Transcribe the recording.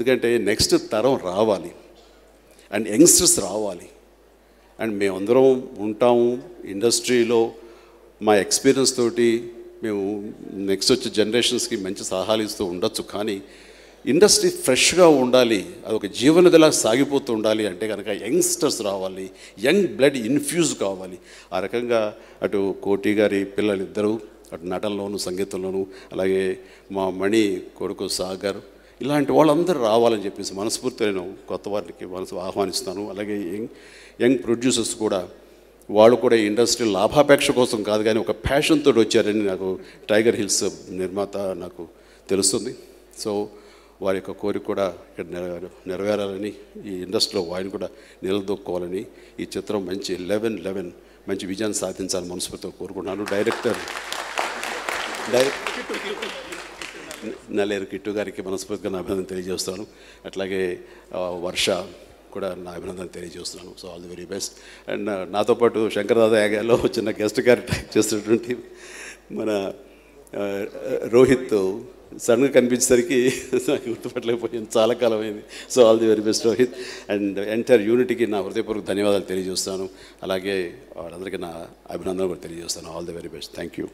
ఎందుకంటే నెక్స్ట్ తరం రావాలి అండ్ యంగ్స్టర్స్ రావాలి అండ్ మేమందరం ఉంటాము ఇండస్ట్రీలో మా ఎక్స్పీరియన్స్ తోటి మేము నెక్స్ట్ వచ్చే జనరేషన్స్కి మంచి సలహాలు ఇస్తూ ఉండొచ్చు కానీ ఇండస్ట్రీ ఫ్రెష్గా ఉండాలి అది ఒక జీవనదిలా సాగిపోతూ ఉండాలి అంటే కనుక యంగ్స్టర్స్ రావాలి యంగ్ బ్లడ్ ఇన్ఫ్యూజ్ కావాలి ఆ రకంగా అటు కోటి గారి పిల్లలిద్దరూ అటు నటనలోను సంగీతంలోను అలాగే మా మణి కొడుకు సాగర్ ఇలాంటి వాళ్ళందరూ రావాలని చెప్పేసి మనస్ఫూర్తి నేను కొత్త వారికి మనసు ఆహ్వానిస్తాను అలాగే యంగ్ యంగ్ ప్రొడ్యూసర్స్ కూడా వాళ్ళు కూడా ఇండస్ట్రీ లాభాపేక్ష కోసం కాదు కానీ ఒక ప్యాషన్తో వచ్చారని నాకు టైగర్ హిల్స్ నిర్మాత నాకు తెలుస్తుంది సో వారి యొక్క కోరిక కూడా ఇక్కడ నెరవేర నెరవేరాలని ఈ ఇండస్ట్రీలో వాయిని కూడా నిలదొక్కోవాలని ఈ చిత్రం మంచి లెవెన్ లెవెన్ మంచి విజయాన్ని సాధించాలని మనస్ఫూర్తితో కోరుకున్నాను డైరెక్టర్ డైరెక్టర్ నల్లేరు కిట్టు గారికి మనస్ఫూర్తిగా నా అభినందన తెలియజేస్తాను అట్లాగే వర్ష కూడా నా అభినందన తెలియజేస్తున్నాను so all the very best and నాతో పాటు శంకరదాదా యాగాలో చిన్న గెస్ట్ గారు టైప్ చేస్తున్నటువంటి మన రోహిత్ సడన్గా కనిపించేసరికి నాకు గుర్తుపట్టలేకపోయింది చాలా కాలమైంది so all the very best Rohit and entire యూనిటీకి నా హృదయపూర్వక ధన్యవాదాలు తెలియజేస్తాను అలాగే వాళ్ళందరికీ నా అభినందనలు కూడా తెలియజేస్తాను all the very best thank you